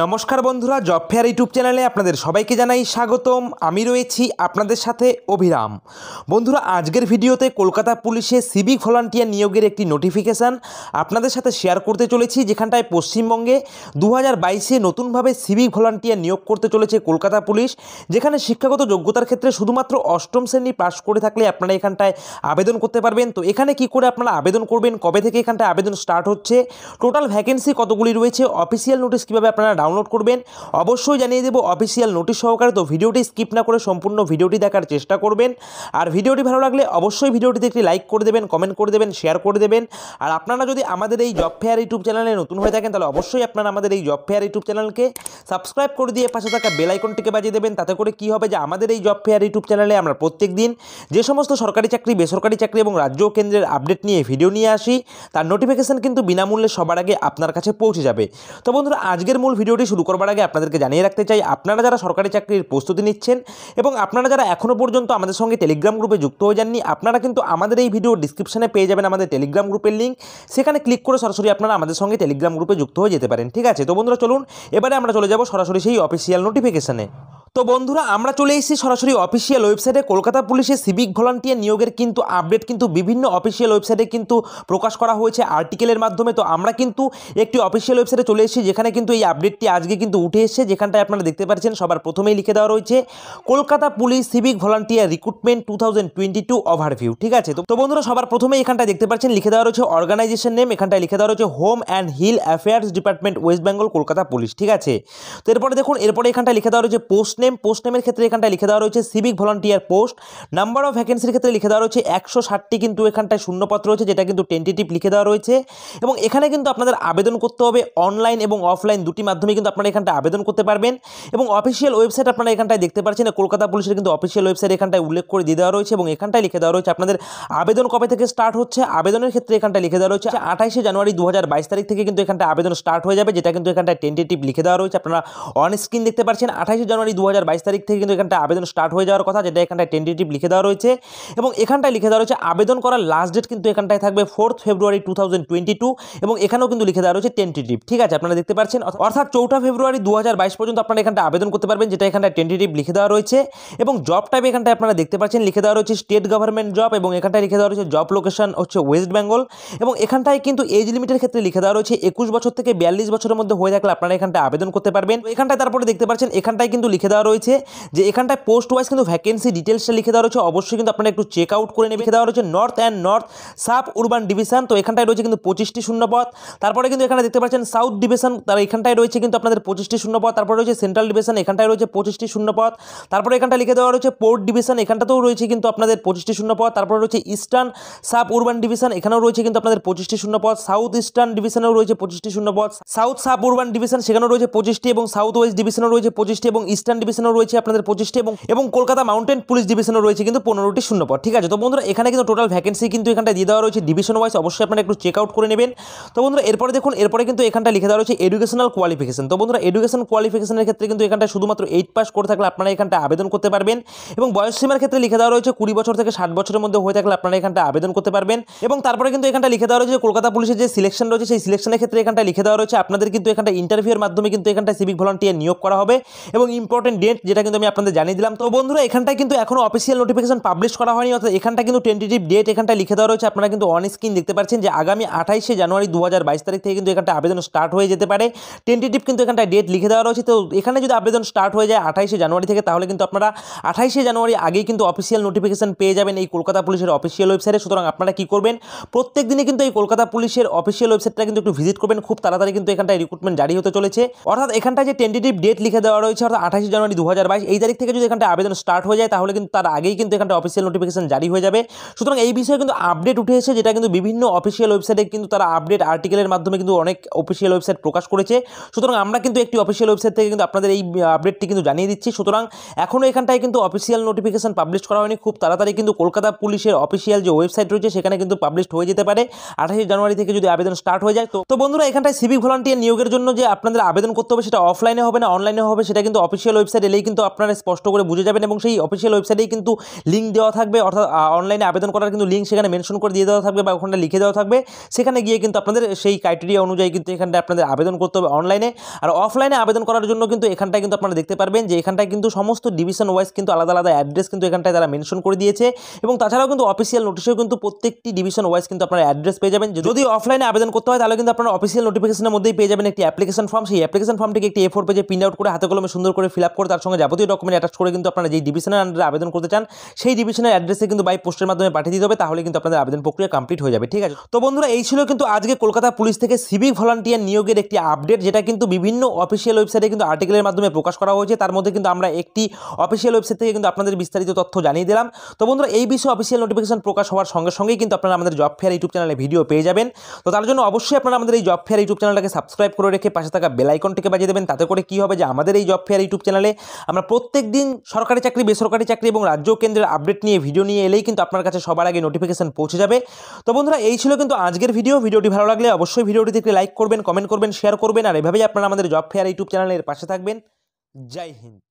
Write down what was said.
নমস্কার বন্ধুরা job fair YouTube চ্যানেলে আপনাদের সবাইকে জানাই স্বাগতম আমি রয়েছি আপনাদের সাথে অভিরাম বন্ধুরা আজকের ভিডিওতে কলকাতা পুলিশে সিভিক ভলান্টিয়ার নিয়োগের একটি নোটিফিকেশান আপনাদের সাথে শেয়ার করতে চলেছি যেখানটায় পশ্চিমবঙ্গে দু হাজার বাইশে নতুনভাবে সিভিক ভলান্টিয়ার নিয়োগ করতে চলেছে কলকাতা পুলিশ যেখানে শিক্ষাগত যোগ্যতার ক্ষেত্রে শুধুমাত্র অষ্টম শ্রেণী পাশ করে থাকলে আপনারা এখানটায় আবেদন করতে পারবেন তো এখানে কি করে আপনারা আবেদন করবেন কবে থেকে এখানটায় আবেদন স্টার্ট হচ্ছে টোটাল ভ্যাকেন্সি কতগুলি রয়েছে অফিসিয়াল নোটিশ কীভাবে আপনারা আপনারা ডাউনলোড করবেন অবশ্যই জানিয়ে দেবো অফিসিয়াল নোটিশ সহকারে তো ভিডিওটি স্কিপ না করে সম্পূর্ণ ভিডিওটি দেখার চেষ্টা করবেন আর ভিডিওটি ভালো লাগলে অবশ্যই ভিডিওটিতে একটি লাইক করে দেবেন কমেন্ট করে দেবেন শেয়ার করে দেবেন আর আপনারা যদি আমাদের এই জব ফেয়ার ইউটিউব চ্যানেলে নতুন হয়ে থাকেন তাহলে অবশ্যই আপনারা আমাদের এই জব ফেয়ার ইউটিউব চ্যানেলকে সাবস্ক্রাইব করে দিয়ে পাশে থাকা বেলাইকনটিকে বাজিয়ে দেবেন তাতে করে কি হবে যে আমাদের এই জব ফেয়ার ইউটিউব চ্যানেলে আমরা প্রত্যেক দিন যে সমস্ত সরকারি চাকরি বেসরকারি চাকরি এবং রাজ্য কেন্দ্রের আপডেট নিয়ে ভিডিও নিয়ে আসি তার নোটিফিকেশান কিন্তু বিনামূল্যে সবার আগে আপনার কাছে পৌঁছে যাবে তো বন্ধুরা আজকের মূল ভিডিওটি শুরু করবার আগে আপনাদেরকে জানিয়ে রাখতে চাই আপনারা যারা সরকারি চাকরির প্রস্তুতি নিচ্ছেন এবং আপনারা যারা এখনও পর্যন্ত আমাদের সঙ্গে টেলিগ্রাম গ্রুপে যুক্ত হয়ে যাননি আপনারা কিন্তু আমাদের এই ভিডিও ডিসক্রিপশানে পেয়ে যাবেন আমাদের টেলিগ্রাম গ্রুপের লিঙ্ক সেখানে ক্লিক করে সরাসরি আপনারা আমাদের সঙ্গে টেলিগ্রাম গ্রুপে যুক্ত হয়ে যেতে পারেন ঠিক আছে তো বন্ধুরা চলুন এবারে আমরা চলে যাব সরাসরি সেই অফিসিয়াল নোটিফিকেশানে তো বন্ধুরা আমরা চলে এসেছি সরাসরি অফিসিয়াল ওয়েবসাইটে কলকাতা পুলিশের সিভিক ভলান্টিয়ার নিয়োগের কিন্তু আপডেট কিন্তু বিভিন্ন অফিসিয়াল ওয়েবসাইটে কিন্তু প্রকাশ করা হয়েছে আর্টিকেলের মাধ্যমে তো আমরা কিন্তু একটি অফিসিয়াল ওয়েবসাইটে চলে এসেছি যেখানে কিন্তু এই আপডেটটি আজকে কিন্তু উঠে এসেছে যেখানটা আপনারা দেখতে পাচ্ছেন সবার প্রথমেই লিখে দেওয়া রয়েছে Kolkata police civic volunteer recruitment two thousand twenty two overview ঠিক আছে তো বন্ধুরা সবার প্রথমে এখানটায় দেখতে পাচ্ছেন লিখে দেওয়া রয়েছে অর্গানাইজেশন নেম এখানটায় লিখে দেওয়া রয়েছে home and hill affairs department West Bengal Kolkata police ঠিক আছে তো এরপরে দেখুন এরপরে এখানটায় লিখে দেওয়া রয়েছে পোস্ট নেম পোস্ট নেমের ক্ষেত্রে এখানটায় লিখে দেওয়া রয়েছে civic volunteer post number of ভ্যাকেন্সির ক্ষেত্রে লিখে দেওয়া রয়েছে একশো ষাটটি কিন্তু এখানটায় শূন্যপত্র রয়েছে যেটা কিন্তু টেন্টেটিভ লিখে দেওয়া রয়েছে এবং এখানে কিন্তু আপনাদের আবেদন করতে হবে অনলাইন এবং অফলাইন দুটি মাধ্যমে কিন্তু আপনারা এখানটায় আবেদন করতে পারবেন এবং অফিসিয়াল ওয়েবসাইট আপনারা এখানটায় দেখতে পাচ্ছেন কলকাতা পুলিশের কিন্তু অফিসিয়াল ওয়েবসাইট এখানটায় উল্লেখ করে দিয়ে দেওয়া রয়েছে এবং এখানটায় লিখে দেওয়া রয়েছে আপনাদের আবেদন কবে থেকে স্টার্ট হচ্ছে আবেদনের ক্ষেত্রে এখানটায় লিখে দেওয়া রয়েছে আঠাইশে জানুয়ারি দু তারিখ থেকে কিন্তু এখানটায় আবেদন স্টার্ট হয়ে যাবে যেটা কিন্তু এখানটায় টেন্টেটিভ লিখে দেওয়া রয়েছে আপনারা অন স্ক্রিন দেখতে পাচ্ছেন আঠাইশে জানুয়ারি দু তারিখ থেকে কিন্তু এখানটা আবেদন স্টার্ট হয়ে যাওয়ার কথা যেটা এখানটায় টেন্টেটিভ লিখে দেওয়া রয়েছে এবং এখানটায় লিখে দেওয়া রয়েছে আবেদন করার লাস্ট ডেট কিন্তু এখানটায় থাকবে ফোর্থ ফেব্রুয়ারি টু এবং এখানেও কিন্তু লিখে দেওয়া রয়েছে টেন্টেটিভ ঠিক আছে আপনারা দেখতে পাচ্ছেন অর্থাৎ চৌঠা ফেব্রুয়ারি দু পর্যন্ত আপনারা এখানটা আবেদন করতে পারবেন যেটা এখানটায় টেন্টেটিভ লিখে দেওয়া রয়েছে এবং জব টাইপ এখানটায় আপনারা দেখতে পাচ্ছেন লিখে দেওয়া রয়েছে স্টেট গভর্নমেন্ট জব এবং এখানটায় লিখে দেওয়া রয়েছে জব লোকেশন হচ্ছে ওয়েস্ট বেঙ্গল এবং এখানটায় কিন্তু এজ লিমিটের ক্ষেত্রে লিখে দেওয়া রয়েছে একুশ বছর থেকে বিয়াল্লিশ বছরের মধ্যে হয়ে থাকলে আপনারা এখানটায় আবেদন করতে পারবেন এখানটায় তারপরে দেখতে পাচ্ছেন এখানটায় কিন্তু লিখে দেওয়া রয়েছে যে এখানটায় পোস্ট ওয়াইজ কিন্তু ভ্যাকেন্সি ডিটেলসটা লিখে দেওয়া রয়েছে অবশ্যই কিন্তু আপনারা একটু চেক আউট করে নিয়ে লিখে দেওয়া রয়েছে north and north suburban division তো এখানটায় রয়েছে কিন্তু পঁচিশটি শূন্যপদ তারপরে কিন্তু এখানে দেখতে পাচ্ছেন সাউথ ডিভিশন তার এখানটায় রয়েছে কিন্তু আপনাদের পঁচিশটি পথ তারপরে রয়েছে সেন্ট্রাল ডিভিশন এখানটায় রয়েছে পঁচিশটি পথ তারপরে এখানটা লিখে দেওয়া রয়েছে পোর্ট ডিভিশন এখানটাতেও রয়েছে কিন্তু আপনাদের পঁচিশটি পথ তারপরে রয়েছে ইস্টার্ন সাব উরবান ডিভিশন এখানেও রয়েছে কিন্তু আপনাদের পঁচিশটি শূন্যপদ সাউথ ইস্টার্ন ডিভিশনেও রয়েছে পঁচিশটি শূন্যপদ সাউথ সাব উরবান ডিভিশন সেখানেও রয়েছে পঁচিশটি এবং সাউথ ওয়েস্ট ডিভিশনও রয়েছে পঁচিশটি এবং ইস্টার্ন ডিভিশন ডিভিশনও রয়েছে আপনাদের পঁচিশটি এবং এবং কলকাতা মাউন্টেন পুলিশ ডিভিশনও রয়েছে কিন্তু পনেরোটি শূন্যপদ ঠিক আছে তো বন্ধুরা এখানে কিন্তু টোটাল ভ্যাকেন্সি কিন্তু এখানটা দিয়ে দেওয়া রয়েছে ডিভিশন ওয়াইজ অবশ্যই আপনারা একটু চেক আউট করে নেবেন তো বন্ধুরা এরপরে দেখুন এরপরে কিন্তু এখানটা লিখে দেওয়া রয়েছে এডুকেশনাল কোয়ালিফিকেশন তো বন্ধুরা এডুকেশন কোয়ালিফিকেশনের ক্ষেত্রে কিন্তু এখানটা শুধুমাত্র এইট পাস করে থাকলে আপনারা এখানটা আবেদন করতে পারবেন এবং বয়সসীমার ক্ষেত্রে লিখে দেওয়া রয়েছে কুড়ি বছর থেকে ষাট বছরের মধ্যে হয়ে থাকলে আপনারা এখানটা আবেদন করতে পারবেন এবং তারপরে কিন্তু এখানটা লিখে দেওয়া রয়েছে কলকাতা পুলিশের যে সিলেকশন রয়েছে সেই সিলেকশনের ক্ষেত্রে এখানটা লিখে দেওয়া রয়েছে আপনাদের কিন্তু এখানটা ইন্টারভিউর মাধ্যমে কিন্তু এখানটা সিভিক ভলান্টিয়ার নিয়োগ করা হবে এবং ইম্পর্টেন্ট ডেট যেটা কিন্তু আমি আপনাদের জানিয়ে দিলাম তো বন্ধুরা এখানটা কিন্তু এখনো অফিসিয়াল নোটিফিকেশন পাবলিশ করা হয়নি অর্থাৎ এখানটা কিন্তু টেন্টেটিভ ডেট এখানটা লিখে দেওয়া রয়েছে আপনারা কিন্তু অন স্ক্রিন দেখতে পাচ্ছেন যে আগামী আঠাইশে জানুয়ারি দু তারিখ থেকে কিন্তু এখানটা আবেদন স্টার্ট হয়ে যেতে পারে টেন্টেটিভ কিন্তু এখানটা ডেট লিখে দেওয়া রয়েছে তো এখানে যদি আবেদন স্টার্ট হয়ে যায় আঠাইশে জানুয়ারি থেকে তাহলে কিন্তু আপনারা আঠাইশে জানুয়ারি আগেই কিন্তু অফিসিয়াল নোটিফিকেশন পেয়ে যাবেন এই কলকাতা পুলিশের অফিসিয়াল ওয়েবসাইটে সুতরাং আপনারা কি করবেন প্রত্যেক দিনে কিন্তু এই কলকাতা পুলিশের অফিসিয়াল ওয়েবসাইটটা কিন্তু একটু ভিজিট করবেন খুব তাড়াতাড়ি কিন্তু এখানটায় রিক্রুটমেন্ট জারি হতে চলেছে অর্থাৎ এখানটায় যে টেন্টেটিভ ডেট লিখে দেওয়া রয়েছে অর্থাৎ আঠাইশে জানুয়ারি দু এই তারিখ থেকে যদি এখানটা আবেদন স্টার্ট হয়ে যায় তাহলে কিন্তু তার আগেই কিন্তু এখানটা অফিসিয়াল নোটিফিকেশন জারি হয়ে যাবে সুতরাং এই বিষয়ে কিন্তু আপডেট উঠে এসে যেটা কিন্তু বিভিন্ন অফিসিয়াল ওয়েবসাইটে কিন্তু তারা আপডেট আর্টিকেলের মাধ্যমে কিন্তু অনেক অফিসিয়াল ওয়েবসাইট প্রকাশ করেছে সুতরাং আমরা কিন্তু একটি অফিসিয়াল ওয়েবসাইট থেকে কিন্তু আপনাদের এই আপডেটটি কিন্তু জানিয়ে দিচ্ছি সুতরাং এখনও এখানটায় কিন্তু অফিসিয়াল নোটিফিকেশন পাবলিশ করা হয়নি খুব তাড়াতাড়ি কিন্তু কলকাতা পুলিশের অফিসিয়াল যে ওয়েবসাইট রয়েছে সেখানে কিন্তু পাবলিশ হয়ে যেতে পারে আঠাশে জানুয়ারি থেকে যদি আবেদন স্টার্ট হয়ে যায় তো বন্ধুরা এখানটায় সিভিক ভলান্টিয়ার নিয়োগের জন্য যে আপনাদের আবেদন করতে হবে সেটা অফলাইনে হবে না অনলাইনে হবে সেটা কিন্তু অফিসিয়াল ওয়েবসাইট ওয়েবসাইট এলেই কিন্তু আপনারা স্পষ্ট করে বুঝে যাবেন এবং সেই অফিসিয়াল ওয়েবসাইটেই কিন্তু লিঙ্ক দেওয়া থাকবে অর্থাৎ অনলাইনে আবেদন করার কিন্তু লিঙ্ক সেখানে মেনশন করে দিয়ে দেওয়া থাকবে বা ওখানটা লিখে দেওয়া থাকবে সেখানে গিয়ে কিন্তু আপনাদের সেই ক্রাইটেরিয়া অনুযায়ী কিন্তু এখানটা আপনাদের আবেদন করতে হবে অনলাইনে আর অফলাইনে আবেদন করার জন্য কিন্তু এখানটায় কিন্তু আপনারা দেখতে পারবেন যে এখানটায় কিন্তু সমস্ত ডিভিশন ওয়াইজ কিন্তু আলাদা আলাদা অ্যাড্রেস কিন্তু এখানটায় তারা মেনশন করে দিয়েছে এবং তাছাড়াও কিন্তু অফিসিয়াল নোটিশেও কিন্তু প্রত্যেকটি ডিভিশন ওয়াইজ কিন্তু আপনারা অ্যাড্রেস পেয়ে যাবেন যদি অফলাইনে আবেদন করতে হয় তাহলে কিন্তু আপনারা অফিসিয়াল নোটিফিকেশনের মধ্যেই পেয়ে যাবেন একটি অ্যাপ্লিকেশন ফর্ম সেই অ্যাপ্লিকেশন ফর্মটিকে একটি এ ফোর পেজে প্রিন্ট আউট করে হাতে কলমে সুন্দর করে ফিল আপ করে তার সঙ্গে যাবতীয় ডকুমেন্ট অ্যাটাচ করে কিন্তু আপনারা যেই ডিভিশনের আন্ডারে আবেদন করতে চান সেই ডিভিশনের অ্যাড্রেসে কিন্তু বাই পোস্টের মাধ্যমে পাঠিয়ে দিতে হবে তাহলে কিন্তু আপনাদের আবেদন প্রক্রিয়া কমপ্লিট হয়ে যাবে ঠিক আছে তো বন্ধুরা এই ছিল কিন্তু আজকে কলকাতা পুলিশ থেকে সিভিক ভলান্টিয়ার নিয়োগের একটি আপডেট যেটা কিন্তু বিভিন্ন অফিসিয়াল ওয়েবসাইটে কিন্তু আর্টিকেলের মাধ্যমে প্রকাশ করা হয়েছে তার মধ্যে কিন্তু আমরা একটি অফিসিয়াল ওয়েবসাইট থেকে কিন্তু আপনাদের বিস্তারিত তথ্য জানিয়ে দিলাম তো বন্ধুরা এই বিষয়ে অফিসিয়াল নোটিফিকেশন প্রকাশ হওয়ার সঙ্গে সঙ্গেই কিন্তু আপনারা আমাদের জব ফেয়ার ইউটিউব চ্যানেলে ভিডিও পেয়ে যাবেন তো তার জন্য অবশ্যই আপনারা আমাদের এই জব ফেয়ার ইউটিউব চ্যানেলটাকে সাবস্ক্রাইব করে রেখে পাশে থাকা বেলাইকনটিকে বাজিয়ে দেবেন তাতে করে কি হবে যে আমাদের এই জব ফেয়ার ইউটিউব চ্যানেলে আমরা প্রত্যেক দিন সরকারি চাকরি বেসরকারি চাকরি এবং রাজ্য কেন্দ্রের আপডেট নিয়ে ভিডিও নিয়ে এলেই কিন্তু আপনার কাছে সবার আগে নোটিফিকেশান পৌঁছে যাবে তো বন্ধুরা এই ছিল কিন্তু আজকের ভিডিও ভিডিওটি ভালো লাগলে অবশ্যই ভিডিওটি একটি লাইক করবেন কমেন্ট করবেন শেয়ার করবেন আর এভাবেই আপনারা আমাদের জব ফেয়ার ইউটিউব চ্যানেলের পাশে থাকবেন জয় হিন্দ